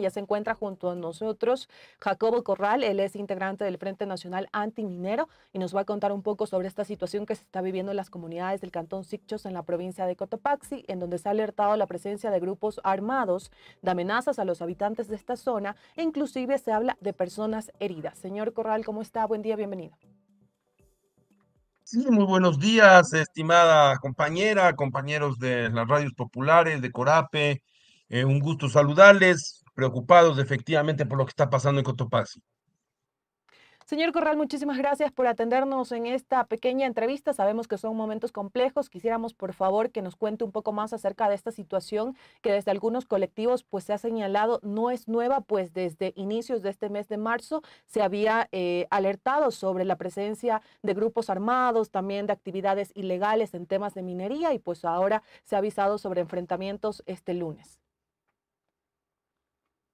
Ya se encuentra junto a nosotros Jacobo Corral, él es integrante del Frente Nacional Antiminero y nos va a contar un poco sobre esta situación que se está viviendo en las comunidades del Cantón Sicchos en la provincia de Cotopaxi, en donde se ha alertado la presencia de grupos armados, de amenazas a los habitantes de esta zona e inclusive se habla de personas heridas. Señor Corral, ¿cómo está? Buen día, bienvenido. Sí, muy buenos días, estimada compañera, compañeros de las radios populares, de Corape. Eh, un gusto saludarles preocupados efectivamente por lo que está pasando en Cotopaxi. Señor Corral, muchísimas gracias por atendernos en esta pequeña entrevista. Sabemos que son momentos complejos. Quisiéramos, por favor, que nos cuente un poco más acerca de esta situación que desde algunos colectivos pues, se ha señalado no es nueva, pues desde inicios de este mes de marzo se había eh, alertado sobre la presencia de grupos armados, también de actividades ilegales en temas de minería y pues ahora se ha avisado sobre enfrentamientos este lunes.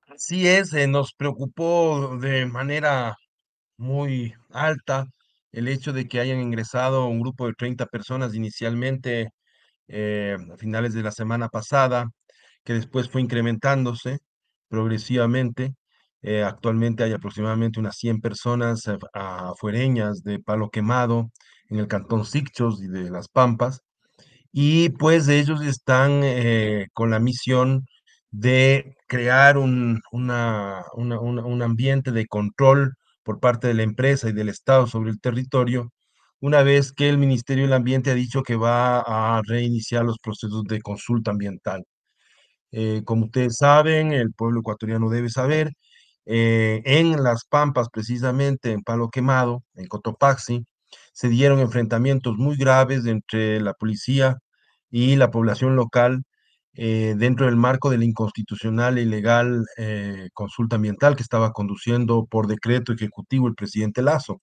Así es, eh, nos preocupó de manera muy alta el hecho de que hayan ingresado un grupo de 30 personas inicialmente eh, a finales de la semana pasada, que después fue incrementándose progresivamente. Eh, actualmente hay aproximadamente unas 100 personas afuereñas de Palo Quemado en el cantón Sicchos y de Las Pampas. Y pues ellos están con la misión de crear un, ambiente de control por parte de la empresa y del Estado sobre el territorio, una vez que el Ministerio del Ambiente ha dicho que va a reiniciar los procesos de consulta ambiental. Eh, como ustedes saben, el pueblo ecuatoriano debe saber, eh, en Las Pampas, precisamente en Palo Quemado, en Cotopaxi, se dieron enfrentamientos muy graves entre la policía y la población local eh, dentro del marco de la inconstitucional e ilegal eh, consulta ambiental que estaba conduciendo por decreto ejecutivo el presidente Lazo.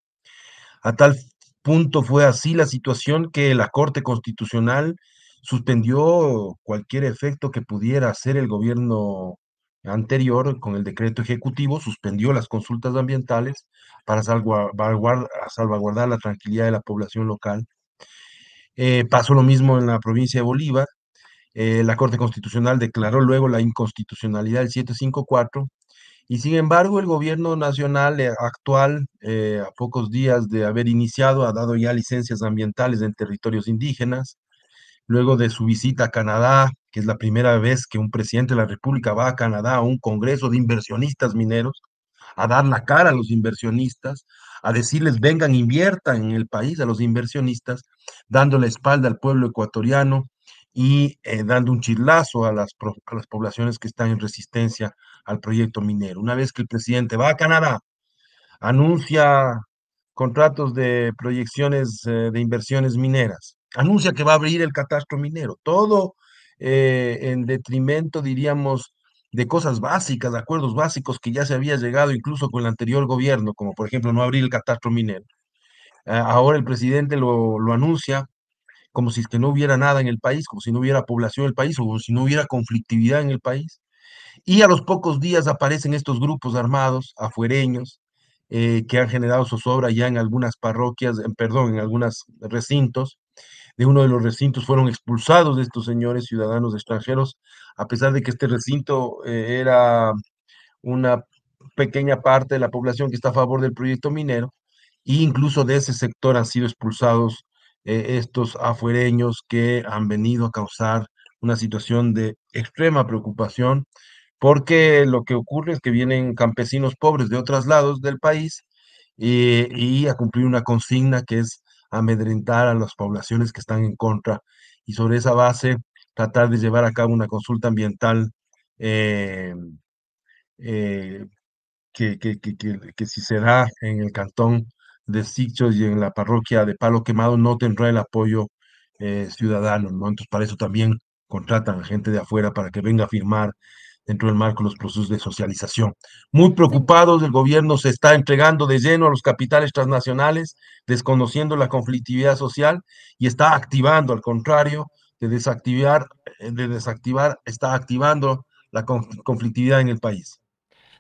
A tal punto fue así la situación que la Corte Constitucional suspendió cualquier efecto que pudiera hacer el gobierno anterior con el decreto ejecutivo, suspendió las consultas ambientales para salvaguardar, la tranquilidad de la población local. Eh, pasó lo mismo en la provincia de Bolívar, eh, la Corte Constitucional declaró luego la inconstitucionalidad del 754 y sin embargo el gobierno nacional eh, actual, eh, a pocos días de haber iniciado, ha dado ya licencias ambientales en territorios indígenas. Luego de su visita a Canadá, que es la primera vez que un presidente de la República va a Canadá a un congreso de inversionistas mineros, a dar la cara a los inversionistas, a decirles vengan, inviertan en el país a los inversionistas, dando la espalda al pueblo ecuatoriano, y eh, dando un chilazo a las, a las poblaciones que están en resistencia al proyecto minero. Una vez que el presidente va a Canadá, anuncia contratos de proyecciones eh, de inversiones mineras, anuncia que va a abrir el catastro minero, todo eh, en detrimento, diríamos, de cosas básicas, de acuerdos básicos que ya se había llegado incluso con el anterior gobierno, como por ejemplo no abrir el catastro minero. ahora el presidente lo, lo anuncia como si que no hubiera nada en el país, como si no hubiera población en el país, o como si no hubiera conflictividad en el país. Y a los pocos días aparecen estos grupos armados, afuereños, eh, que han generado zozobra ya en algunas parroquias, perdón, en algunos recintos. De uno de los recintos fueron expulsados de estos señores ciudadanos extranjeros, a pesar de que este recinto eh, era una pequeña parte de la población que está a favor del proyecto minero, e incluso de ese sector han sido expulsados eh, estos afuereños que han venido a causar una situación de extrema preocupación, porque lo que ocurre es que vienen campesinos pobres de otros lados del país eh, y, a cumplir una consigna que es amedrentar a las poblaciones que están en contra y sobre esa base tratar de llevar a cabo una consulta ambiental eh, que, que, que, que, si se da en el cantón de sitios y en la parroquia de Palo Quemado no tendrá el apoyo eh, ciudadano, ¿no? Entonces, para eso también contratan a gente de afuera para que venga a firmar dentro del marco los procesos de socialización. Muy preocupados, el gobierno se está entregando de lleno a los capitales transnacionales, desconociendo la conflictividad social y está activando, al contrario, de desactivar, eh, de desactivar está activando la conflictividad en el país.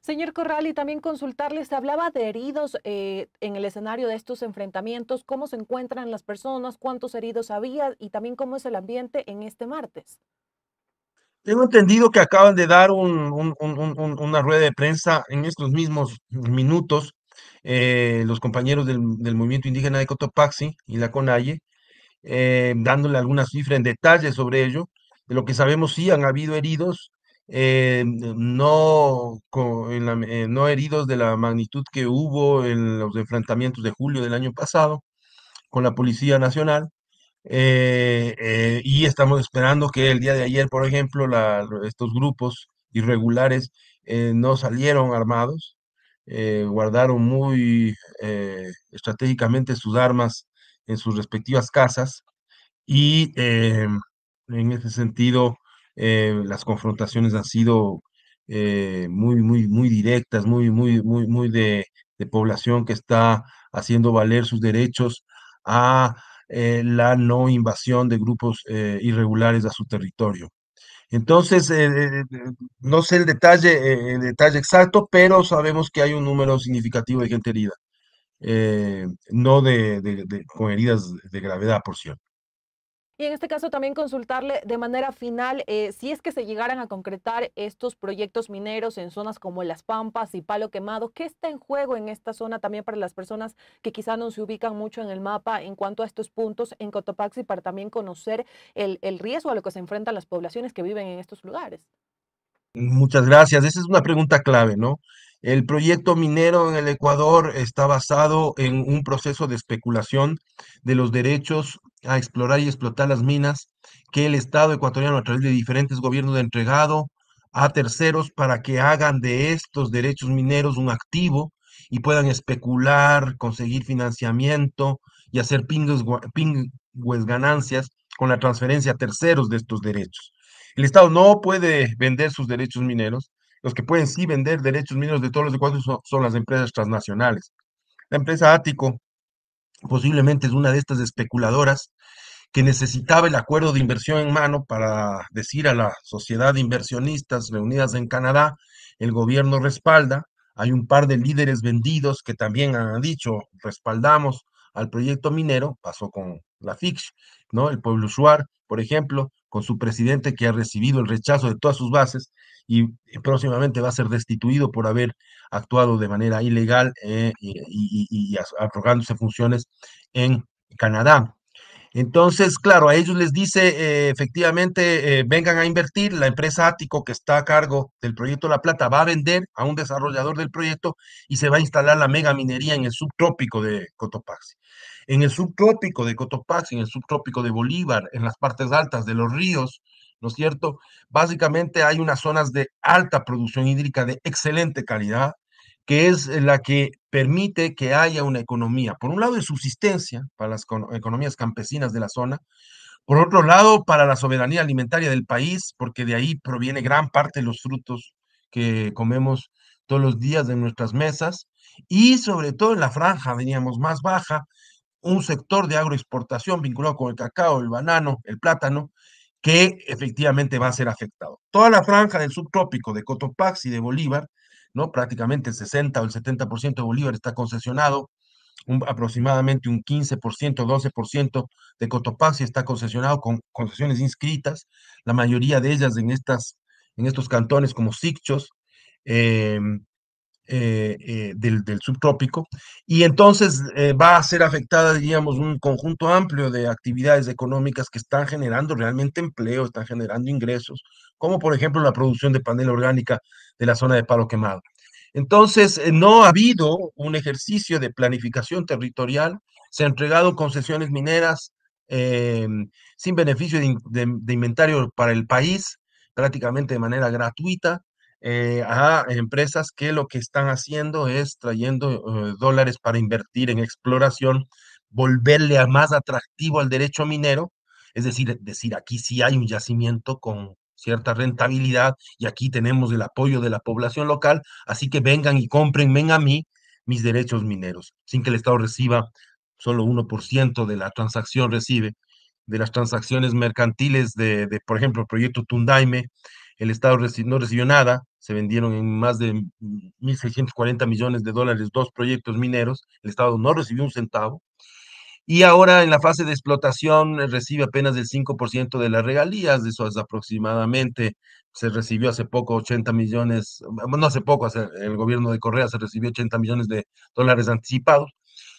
Señor Corral, y también consultarles, hablaba de heridos eh, en el escenario de estos enfrentamientos, cómo se encuentran las personas, cuántos heridos había y también cómo es el ambiente en este martes. Tengo entendido que acaban de dar una rueda de prensa en estos mismos minutos eh, los compañeros del, movimiento indígena de Cotopaxi y la CONAIE, eh, dándole algunas cifras en detalle sobre ello. De lo que sabemos, sí han habido heridos, no con, no heridos de la magnitud que hubo en los enfrentamientos de julio del año pasado con la Policía Nacional. Eh, eh, y estamos esperando que el día de ayer, por ejemplo, estos grupos irregulares eh, no salieron armados, guardaron muy estratégicamente sus armas en sus respectivas casas y en ese sentido las confrontaciones han sido eh, muy, muy, muy directas, muy, muy, muy, muy de, población que está haciendo valer sus derechos a eh, la no invasión de grupos eh, irregulares a su territorio. Entonces, no sé el detalle, el detalle exacto, pero sabemos que hay un número significativo de gente herida, no de, con heridas de gravedad, por cierto. Y en este caso también consultarle de manera final eh, si es que se llegaran a concretar estos proyectos mineros en zonas como Las Pampas y Palo Quemado, ¿qué está en juego en esta zona también para las personas que quizá no se ubican mucho en el mapa en cuanto a estos puntos en Cotopaxi para también conocer el, el riesgo a lo que se enfrentan las poblaciones que viven en estos lugares? Muchas gracias. Esa es una pregunta clave, ¿no? El proyecto minero en el Ecuador está basado en un proceso de especulación de los derechos a explorar y explotar las minas que el Estado ecuatoriano a través de diferentes gobiernos ha entregado a terceros para que hagan de estos derechos mineros un activo y puedan especular, conseguir financiamiento y hacer pingües, ganancias con la transferencia a terceros de estos derechos. El Estado no puede vender sus derechos mineros. Los que pueden sí vender derechos mineros de todos los ecuatorianos son las empresas transnacionales. La empresa Ático posiblemente es una de estas especuladoras que necesitaba el acuerdo de inversión en mano para decir a la sociedad de inversionistas reunidas en Canadá, el gobierno respalda, hay un par de líderes vendidos que también han dicho, respaldamos, al proyecto minero, pasó con la FIX, ¿no? El pueblo Shuar, por ejemplo, con su presidente que ha recibido el rechazo de todas sus bases y eh, próximamente va a ser destituido por haber actuado de manera ilegal eh, y, y, funciones en Canadá. Entonces, claro, a ellos les dice eh, efectivamente, eh, vengan a invertir, la empresa Ático que está a cargo del proyecto La Plata va a vender a un desarrollador del proyecto y se va a instalar la mega minería en el subtrópico de Cotopaxi. En el subtrópico de Cotopaxi, en el subtrópico de Bolívar, en las partes altas de los ríos, ¿no es cierto? Básicamente hay unas zonas de alta producción hídrica de excelente calidad, que es la que permite que haya una economía, por un lado de subsistencia para las economías campesinas de la zona, por otro lado para la soberanía alimentaria del país, porque de ahí proviene gran parte de los frutos que comemos todos los días de nuestras mesas, y sobre todo en la franja, veníamos más baja, un sector de agroexportación vinculado con el cacao, el banano, el plátano, que efectivamente va a ser afectado. Toda la franja del subtrópico de Cotopaxi, de Bolívar, Prácticamente el 60 o el 70% de Bolívar está concesionado, aproximadamente un 15%, 12% de Cotopaxi está concesionado con concesiones inscritas, la mayoría de ellas en, estas, en estos cantones como Sicchos, eh, eh, eh, del, subtrópico, y entonces eh, va a ser afectada, digamos un conjunto amplio de actividades económicas que están generando realmente empleo, están generando ingresos, como por ejemplo la producción de panela orgánica de la zona de palo quemado. Entonces, no ha habido un ejercicio de planificación territorial, se han entregado concesiones mineras sin beneficio de inventario para el país, prácticamente de manera gratuita, eh, a empresas que lo que están haciendo es trayendo eh, dólares para invertir en exploración, volverle a más atractivo al derecho minero, es decir, decir aquí sí hay un yacimiento con cierta rentabilidad y aquí tenemos el apoyo de la población local, así que vengan y compren, cómprenme a mí mis derechos mineros, sin que el Estado reciba solo 1% de la transacción recibe, de las transacciones mercantiles de, de por ejemplo, el proyecto Tundaime, el Estado no recibió nada, se vendieron en más de 1.640 millones de dólares dos proyectos mineros, el Estado no recibió un centavo, y ahora en la fase de explotación eh, recibe apenas el 5% de las regalías, de eso es aproximadamente, se recibió hace poco 80 millones, no hace poco, el gobierno de Correa se recibió 80 millones de dólares anticipados,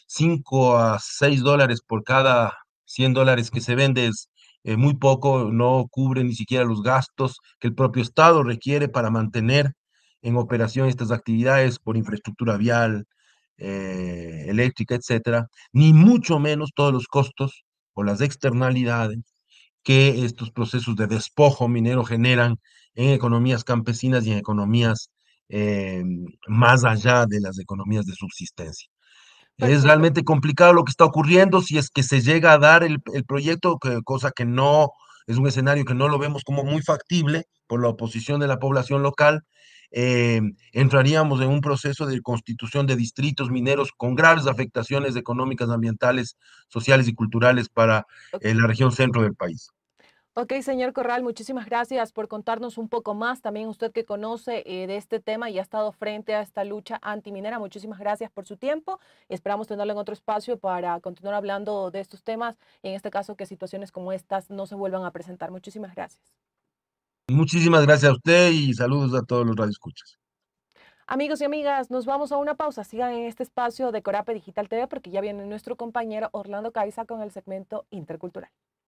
5 a 6 dólares por cada 100 dólares que se vende es eh, muy poco, no cubre ni siquiera los gastos que el propio Estado requiere para mantener en operación estas actividades por infraestructura vial, eh, eléctrica, etcétera, ni mucho menos todos los costos o las externalidades que estos procesos de despojo minero generan en economías campesinas y en economías eh, más allá de las economías de subsistencia. Es realmente complicado lo que está ocurriendo, si es que se llega a dar el, el proyecto, cosa que no es un escenario que no lo vemos como muy factible por la oposición de la población local. Eh, entraríamos en un proceso de constitución de distritos mineros con graves afectaciones económicas, ambientales, sociales y culturales para eh, la región centro del país. Ok, señor Corral, muchísimas gracias por contarnos un poco más. También usted que conoce eh, de este tema y ha estado frente a esta lucha antiminera, muchísimas gracias por su tiempo. Esperamos tenerlo en otro espacio para continuar hablando de estos temas y en este caso que situaciones como estas no se vuelvan a presentar. Muchísimas gracias. Muchísimas gracias a usted y saludos a todos los radioescuchas. Amigos y amigas, nos vamos a una pausa. Sigan en este espacio de Corape Digital TV porque ya viene nuestro compañero Orlando Caiza con el segmento Intercultural.